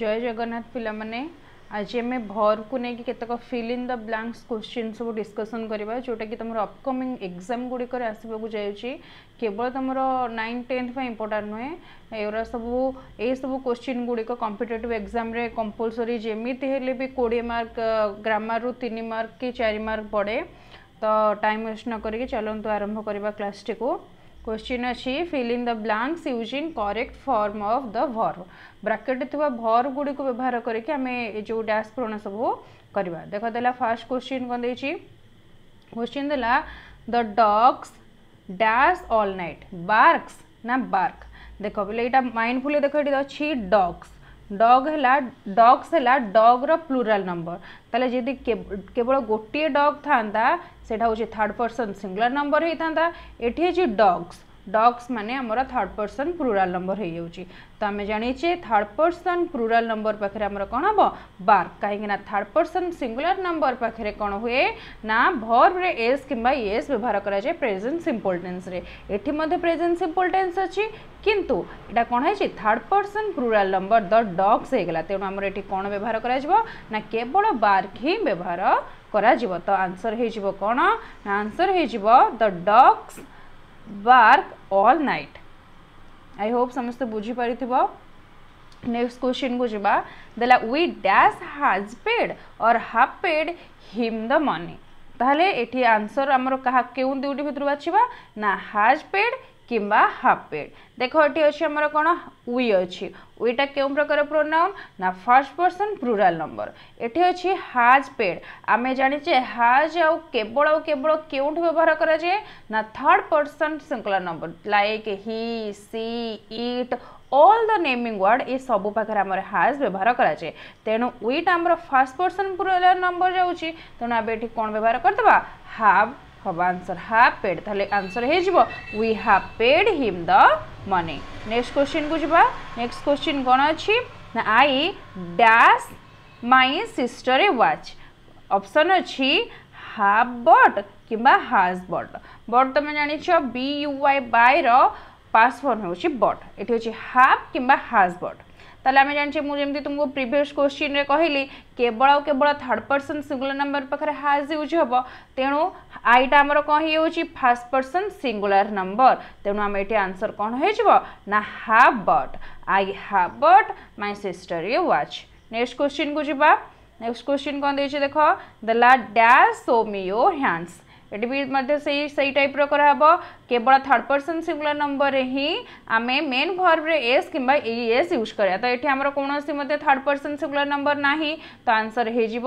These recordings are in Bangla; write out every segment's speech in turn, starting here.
ଜୟ ଜଗନ୍ନାଥ ପିଲାମାନେ ଆଜି ଆମେ ଭର୍କୁ ନେଇକି କେତେକ fill in the blanks question ସବୁ ଡିସ୍କସନ୍ କରିବା ଯେଉଁଟାକି ତୁମର ଅପକମିଂ ଏକ୍ଜାମ୍ ଗୁଡ଼ିକରେ ଆସିବାକୁ ଯାଉଛି କେବଳ ତୁମର ନାଇନ୍ ଟେନ୍ଥ ପାଇଁ ଇମ୍ପୋର୍ଟାଣ୍ଟ ନୁହେଁ ଏଗୁଡ଼ା ସବୁ ଏସବୁ କୋଶ୍ଚିନ୍ ଗୁଡ଼ିକ କମ୍ପିଟେଟିଭ୍ ଏକ୍ଜାମ୍ରେ କମ୍ପଲସରି ଯେମିତି ହେଲେ ବି କୋଡ଼ିଏ ମାର୍କ ଗ୍ରାମାରରୁ ତିନି ମାର୍କ କି ଚାରି ମାର୍କ ପଡ଼େ ତ ଟାଇମ୍ ୱେଷ୍ଟ ନ କରିକି ଚାଲନ୍ତୁ ଆରମ୍ଭ କରିବା କ୍ଲାସ୍ଟିକୁ क्वेश्चन अच्छी filling the blanks using correct form of the verb bracket थोड़ा भर गुड़ी को व्यवहार करके आम जो डैश पूरण सब करवा दे फास्ट क्वेश्चन कौन दे क्वेश्चन देला the dogs dash all night barks ना बार्क देख बोले यहाँ माइंडफुल देख ये अच्छी डग्स डग है डग्स है डग्र प्लूराल नंबर तेल जी केवल गोटे डग था सेटा हूँ थर्ड पर्सन सिंगुलर नंबर होता ये डग्स ডগ্স মানে আমার থার্ড পর্সন প্লুরাল নম্বর হয়ে যাচ্ছে তো আমি জাঁচে থার্ড পর্সন প্লুরাল নম্বর পাখে আমার কম হব বার্ক কাইকি না থার্ড পর্সন সিঙ্গুলার নম্বর পাখে কম হুয়ে না ভর্বরে এস কিংবা ইয়েস ব্যবহার করা যায় প্রেজেন্ট সিম্পল টেন্সরে এটি মধ্যে প্রেজেন্ট সিম্পল টেন্স অছি কিন্তু এটা কোণ হয়েছে third person plural number the dogs হয়ে গলা তেমন আমার এটি কোণ ব্যবহার করা না কেবল বার্ক হি ব্যবহার করা তো আনসর হয়ে কোণ না আনসর হয়ে the dogs bark all night I hope समस्त बुझी बुझिपारि नेक्स्ट क्वेश्चन को जवा देला we dash has paid or have paid him the money ताहले एठी आंसर आमर कहा केउन दुटी भितर बाछिबा ना हाज पेड কিংবা হাফ পেড দেখ এটি অছি আমার কোণ উই অছি উইটা কেউ প্রকার প্রোনাউন না ফার্স্ট পর্সন প্লুরাল নম্বর এটি অছি হাজ পেড আমি জানিছে হাজ আউ কেবল আউ কেবল কেউঠু ব্যবহার করা যায় না third person singular number like he she it all the naming word এ সবু পাখে আমার হাজ ব্যবহার করা যায় তেণু উইটা আমার ফার্স্ট পর্সন প্লুরাল নম্বর যাচ্ছি তেণু আমি এটি কোণ ব্যবহার করিদেবা হাভ হব আনসর হাফ পেড তাহলে আনসর হয়ে যাব we have paid him the money next question কু যা নেক্সট কোশ্চিন কোণ অছি না I dash my sister a watch option অছি হাফ বট কিংবা হাজ বট বট তুমি জাণিছ বি ইউ ওয়াই বাই র পাস ফর্ম হচ্ছে বট এটি হচ্ছে হাফ কিংবা হাজ বট তাহলে আমি জানিছে মু যেমি তুমি প্রিভিয়স কোশ্চিন্রে কহিলি কেবল আউ কেবল থার্ড পর্সন সিঙ্গুলার নম্বর পাখে হাজ ইউজ হব তেণু আইটা আমার কম হয়ে ফার্স্ট পর্সন সিঙ্গুলার নম্বর তেণু আমি এটি আনসর কম হয়ে যাব না have bought I have bought my sister a watch next question কু যা নেক্সট কোশ্চিন কম দিয়েছি দেখ দেলা dash show me your hands ଏଠି ବି ମଧ୍ୟ ସେଇ ସେଇ ଟାଇପ୍ର କରାହେବ କେବଳ ଥାର୍ଡ଼ ପର୍ସନ୍ ସିଙ୍ଗୁଲାର ନମ୍ବରରେ ହିଁ ଆମେ ମେନ୍ ଭର୍ବରେ ଏସ୍ କିମ୍ବା ଇ ଏସ୍ ୟୁଜ୍ କରିବା ତ ଏଠି ଆମର କୌଣସି ମଧ୍ୟ ଥାର୍ଡ଼ ପର୍ସନ୍ ସିଙ୍ଗୁଲାର ନମ୍ବର ନାହିଁ ତ ଆନ୍ସର୍ ହୋଇଯିବ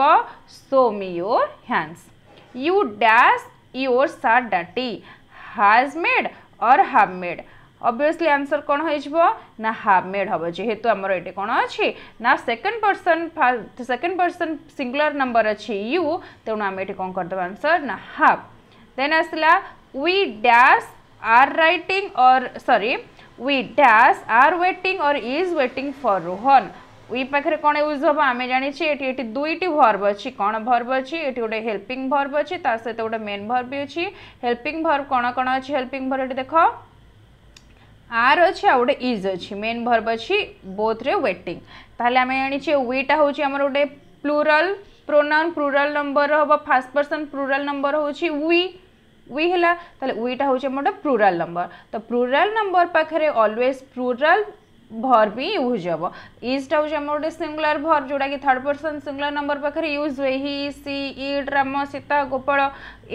show me your hands you dash your सार डाटी हाज मेड और हाफ मेड অবভিয়সলি আনসর কোণ হয়েছিল না হাফ মেড হব যেহেতু আমার এটি কোণ অছি না second person second person singular number অছি ইউ তেমন আমি এটি কোণ করেদেব আনসর না have then asla we dash are writing or sorry we dash are waiting or is waiting for rohan ଇ ପାଖରେ କ'ଣ ୟୁଜ୍ ହେବ ଆମେ ଜାଣିଛେ ଏଠି ଏଠି ଦୁଇଟି ଭର୍ବ ଅଛି କ'ଣ ଭର୍ବ ଅଛି ଏଠି ଗୋଟେ ହେଲ୍ପିଂ ଭର୍ବ ଅଛି ତା ସହିତ ଗୋଟେ ମେନ୍ ଭର୍ବ ବି ଅଛି ହେଲ୍ପିଂ ଭର୍ବ କ'ଣ କ'ଣ ଅଛି ହେଲ୍ପିଂ ଭର୍ବ ଏଠି ଦେଖ ଆର୍ ଅଛି ଆଉ ଗୋଟେ ଇଜ୍ ଅଛି ମେନ୍ ଭର୍ବ ଅଛି ବୋଥ୍ରେ ୱେଟିଂ ତାହେଲେ ଆମେ ଜାଣିଛେ ୱିଟା ହେଉଛି ଆମର ଗୋଟେ ପ୍ଲୁରାଲ୍ ପ୍ରୋନାଉନ୍ ପ୍ଲୁରାଲ୍ ନମ୍ବର ହେବ ଫାର୍ଷ୍ଟ ପର୍ସନ୍ ପ୍ଲୁରାଲ୍ ନମ୍ବର ହେଉଛି ୱି उला है उटा हूँ आम नंबर तो प्रूराल नंबर पाखे अलवेज प्रूराल ভর বি ইউজ হব ইজটা হচ্ছে আমার গোটে সিঙ্গুলার ভর যেটাকি থার্ড পর্সন সিঙ্গুলার নম্বর পাখে ইউজ হুয়ে he she it Ram Sita Gopal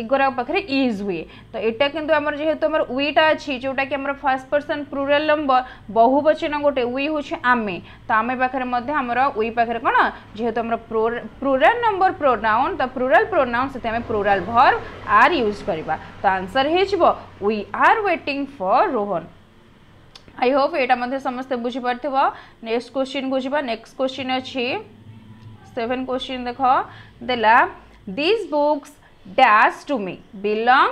এগুলা পাখে ইজ হুয়ে তো এটা কিন্তু আমার যেহেতু আমার উইটা আছে যেটাকি আমার ফার্স্ট পর্সন প্লুরাল নম্বর বহুবচন গোটে উই হচ্ছে আমি তো আমি পাখে মধ্যে আমার উই পাখে কোণ যেহেতু আমার প্লুরাল নম্বর প্রোনাউন তো প্লুরাল প্রোনাউন সেতে আমি প্লুরাল ভর আর ইউজ করা তো আনসর হয়ে we are waiting for Rohan I hope এটা মধ্যে সমস্তে বুঝিপারিথিব নেক্সট কোশ্চিন কু যা নেক্সট কোশ্চিন অছি সেভেন কোশ্চিন দেখ দেলা this books dash to me belong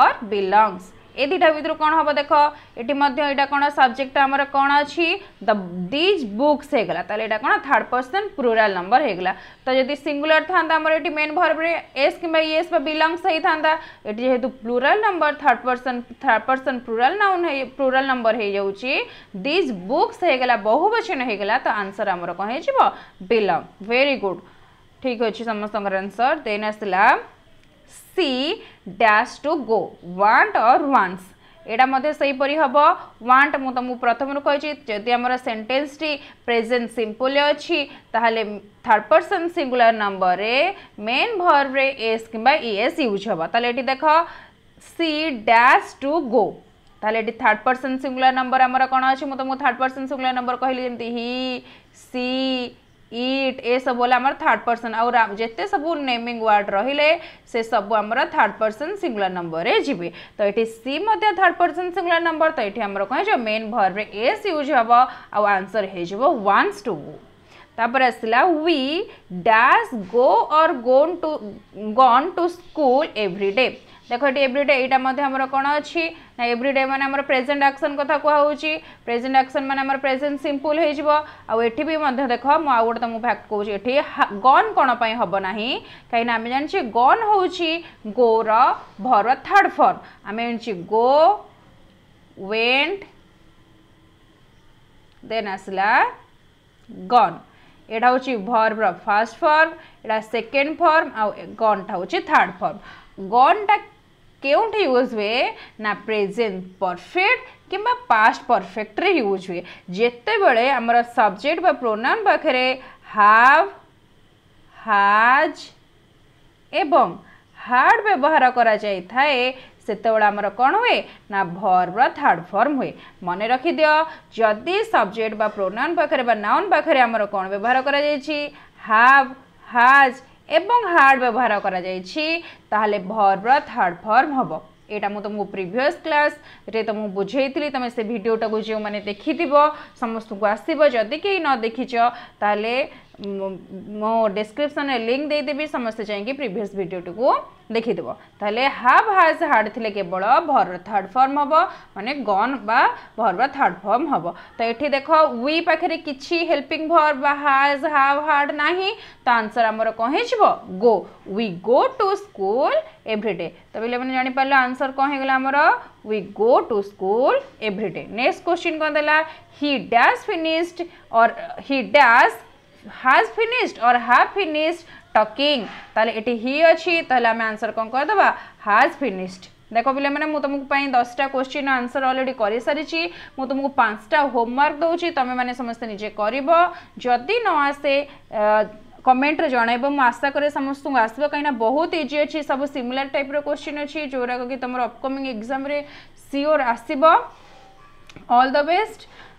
or belongs ए दुटा भितर कौन हम देख ये कौन सब्जेक्ट आमर कौन अच्छी द दिज बुक्स होगा तो यहाँ कौन थर्ड पर्सन प्लूराल नंबर होगा तो जदि सिंगुलर था आमर ये मेन भर में एस कि येस बिलंगस होता ये जेहेतु plural number third person third person plural noun plural number हो जाऊँगी दिज बुक्स होगा बहुवचन होगा तो आंसर आमर कौन हो बिलंग भेरी गुड ठीक अच्छे समस्त आंसर देन आसला she dash to go want or wants এটা মধ্যে সেইপরি হব ওয়ান্ট মু তুমি প্রথমে কইছি যদি আমার সেন্টেন্সটি প্রেজেন্ট সিম্পল অছি তাহলে থার্ড পর্সন সিঙ্গুলার নম্বরে মেন ভর্বরে এস কিংবা ইএস ইউজ হব তাহলে এটি দেখ সি ড্যাশ টু গো তাহলে এটি থার্ড পর্সন সিঙ্গুলার নম্বর আমার কোণ অছি মু তুমি থার্ড পর্সন সিঙ্গুলার নম্বর কহিলি যেমতি হি সি इट ए सब होला आम थर्ड पर्सन आउ जिते सब नेमिंग वार्ड रही से सब आम थार्ड पर्सन सिंगुलर नंबर रे जी तो ये she third person singular number तो ये आम कह मेन भर्ब एस यूज हम आंसर हो वान्स टू तापर आसला we dash go or gone to gone to school every day দেখো এটি এভ্রিডে এইটা মধ্যে আমার কোণ অছি না এভ্রিডে মানে আমার প্রেজেন্ট আকশন কথা কুহাউছি প্রেজেন্ট আকশন মানে আমার প্রেজেন্ট সিম্পল হয়েযিব আঠি বি মধ্যে দেখ মু আউ গোটে তুমি ফ্যাক্ট কହୁছি এটি গন কোণ পাই হব না কিনা আমি জানিছি গন হচ্ছে গোর ভর থার্ড ফর্ম আমি জানিছি গো ওয়েন্ট দেন আসলা গন এটা হচ্ছে ভর্বর ফার্স্ট ফর্ম এটা সেকেন্ড ফর্ম আর গনটা হচ্ছে থার্ড ফর্ম গনটা କେଉଁଠି ୟୁଜ୍ ହୁଏ ନା ପ୍ରେଜେଣ୍ଟ ପରଫେକ୍ଟ କିମ୍ବା ପାଷ୍ଟ ପରଫେକ୍ଟରେ ୟୁଜ୍ ହୁଏ ଯେତେବେଳେ ଆମର ସବଜେକ୍ଟ ବା ପ୍ରୋନାଉନ୍ ପାଖରେ ହାଭ୍ ହାଜ୍ ଏବଂ ହାର୍ଡ଼ ବ୍ୟବହାର କରାଯାଇଥାଏ ସେତେବେଳେ ଆମର କ'ଣ ହୁଏ ନା ଭର୍ବର ଥାର୍ଡ଼ ଫର୍ମ ହୁଏ ମନେ ରଖିଦିଅ ଯଦି ସବଜେକ୍ଟ ବା ପ୍ରୋନାଉନ୍ ପାଖରେ ବା ନାଉନ୍ ପାଖରେ ଆମର କ'ଣ ବ୍ୟବହାର କରାଯାଇଛି ହାଭ୍ ହାଜ୍ এবং হার্ড ব্যবহার করা যাইছি তাহলে ভর্বর থার্ড ফর্ম হব এটা মু তোমাকে প্রিভিয়স ক্লাস রে তোমাকে বুঝাইলি তুমি সে ভিডিওটা যে দেখি সমস্ত আসব যদি কেউ ন দেখিছ তাহলে मो डिस्क्रिप्सन लिंक देदेवि समस्ते जाइए प्रिभस टी को तेल हाव हाज हार्ड थे केवल भर थर्ड फर्म हम मानने गन भर थर्ड फर्म हम तो ये देख वी पाखे किसी हेल्पिंग भर हाज हाव हार्ड ना तो आंसर आमर कहीं जी go we go to school everyday तो पे मैंने जापार आंसर कौन हो गला go to school everyday next question कौन देला he dash finished or he dash has finished or have finished talking তাহলে এটি হি অছি তাহলে আমি আনসর কম করে দেবা হ্যাজ ফিনিশড দেখ পিলামানে মু তোমাকে পাই 10টা কোশ্চিন আনসার অলরেডি করে সারিছি মু তোমাকে 5টা হোমওয়ার্ক দউছি তুমি মানে সমস্ত নিজে করিব যদি ন আসে কমেন্টরে জনাইব মু আশা করে সমস্ত আসব কিনা বহুত ইজি আছে সব সিমিলার টাইপর কোশ্চিন আছে যোরাক কি তোমার অপকমিং এক্সাম রে সিওর আসিব অল দ্য বেস্ট